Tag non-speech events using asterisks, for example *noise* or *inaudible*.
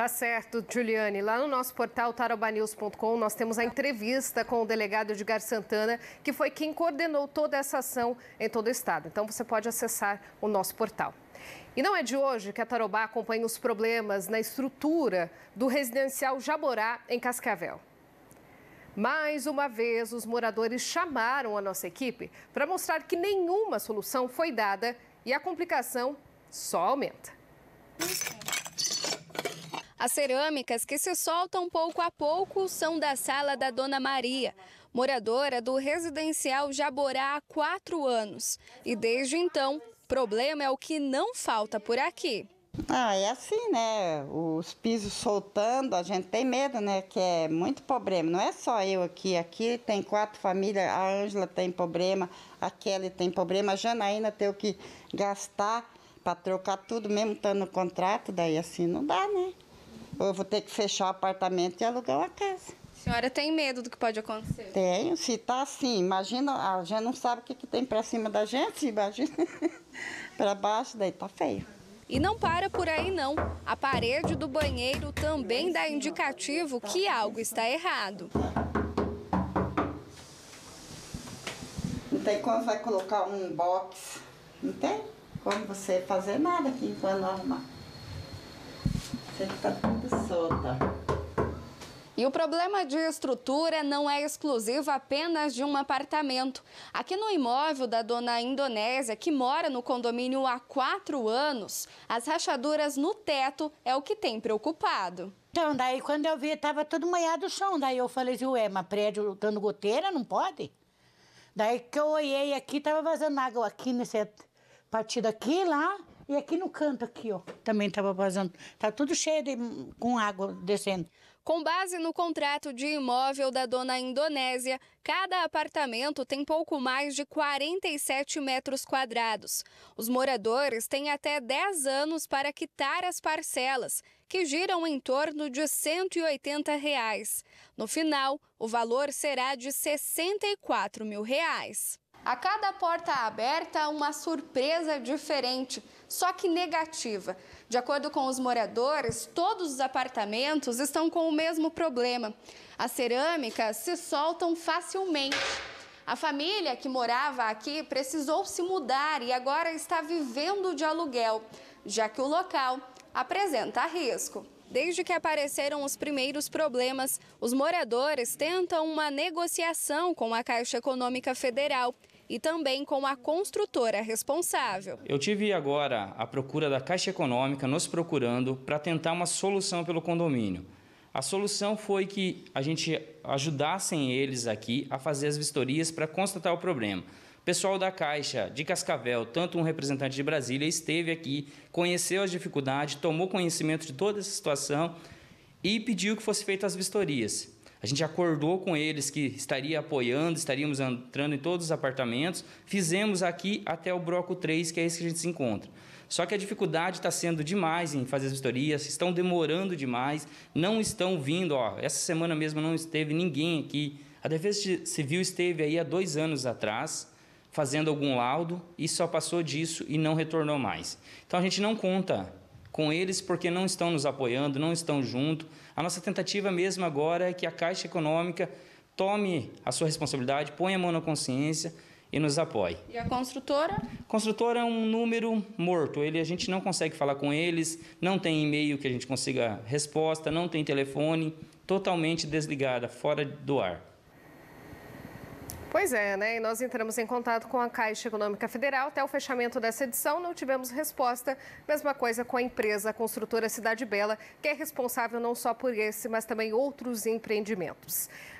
Tá certo, Juliane. Lá no nosso portal tarobanews.com, nós temos a entrevista com o delegado Edgar Santana, que foi quem coordenou toda essa ação em todo o estado. Então você pode acessar o nosso portal. E não é de hoje que a Tarobá acompanha os problemas na estrutura do residencial Jaborá, em Cascavel. Mais uma vez, os moradores chamaram a nossa equipe para mostrar que nenhuma solução foi dada e a complicação só aumenta. As cerâmicas que se soltam pouco a pouco são da sala da Dona Maria, moradora do residencial Jaborá há quatro anos. E desde então, problema é o que não falta por aqui. Ah, é assim, né? Os pisos soltando, a gente tem medo, né? Que é muito problema. Não é só eu aqui. Aqui tem quatro famílias. A Ângela tem problema, a Kelly tem problema, a Janaína tem o que gastar para trocar tudo, mesmo estando no contrato. Daí assim não dá, né? Ou eu vou ter que fechar o apartamento e alugar uma casa. A senhora tem medo do que pode acontecer? Tenho, se tá assim, imagina, a gente não sabe o que, que tem para cima da gente, imagina *laughs* para baixo, daí tá feio. E não para por aí não. A parede do banheiro também dá indicativo que algo está errado. Não tem como vai colocar um box, não tem como você fazer nada aqui enquanto arrumar. Tá, tá tudo solta. E o problema de estrutura não é exclusivo apenas de um apartamento. Aqui no imóvel da dona Indonésia, que mora no condomínio há quatro anos, as rachaduras no teto é o que tem preocupado. Então, daí quando eu vi, estava todo molhado o chão. Daí eu falei assim, ué, mas prédio dando goteira não pode? Daí que eu olhei aqui, estava vazando água aqui nessa partida aqui, lá. E aqui no canto, aqui, ó, também estava vazando. Tá tudo cheio de, com água descendo. Com base no contrato de imóvel da dona Indonésia, cada apartamento tem pouco mais de 47 metros quadrados. Os moradores têm até 10 anos para quitar as parcelas, que giram em torno de R$ 180. Reais. No final, o valor será de R$ 64 mil. Reais. A cada porta aberta, uma surpresa diferente, só que negativa. De acordo com os moradores, todos os apartamentos estão com o mesmo problema. As cerâmicas se soltam facilmente. A família que morava aqui precisou se mudar e agora está vivendo de aluguel, já que o local apresenta risco. Desde que apareceram os primeiros problemas, os moradores tentam uma negociação com a Caixa Econômica Federal e também com a construtora responsável. Eu tive agora a procura da Caixa Econômica nos procurando para tentar uma solução pelo condomínio. A solução foi que a gente ajudassem eles aqui a fazer as vistorias para constatar o problema. Pessoal da Caixa de Cascavel, tanto um representante de Brasília, esteve aqui, conheceu as dificuldades, tomou conhecimento de toda essa situação e pediu que fosse feitas as vistorias. A gente acordou com eles que estaria apoiando, estaríamos entrando em todos os apartamentos. Fizemos aqui até o bloco 3, que é esse que a gente se encontra. Só que a dificuldade está sendo demais em fazer as vistorias, estão demorando demais, não estão vindo. Ó, essa semana mesmo não esteve ninguém aqui. A Defesa Civil esteve aí há dois anos atrás fazendo algum laudo e só passou disso e não retornou mais. Então a gente não conta com eles porque não estão nos apoiando, não estão junto. A nossa tentativa mesmo agora é que a Caixa Econômica tome a sua responsabilidade, ponha a mão na consciência e nos apoie. E a construtora? Construtora é um número morto. Ele a gente não consegue falar com eles, não tem e-mail que a gente consiga resposta, não tem telefone, totalmente desligada, fora do ar. Pois é, né? E nós entramos em contato com a Caixa Econômica Federal. Até o fechamento dessa edição não tivemos resposta. Mesma coisa com a empresa a construtora Cidade Bela, que é responsável não só por esse, mas também outros empreendimentos.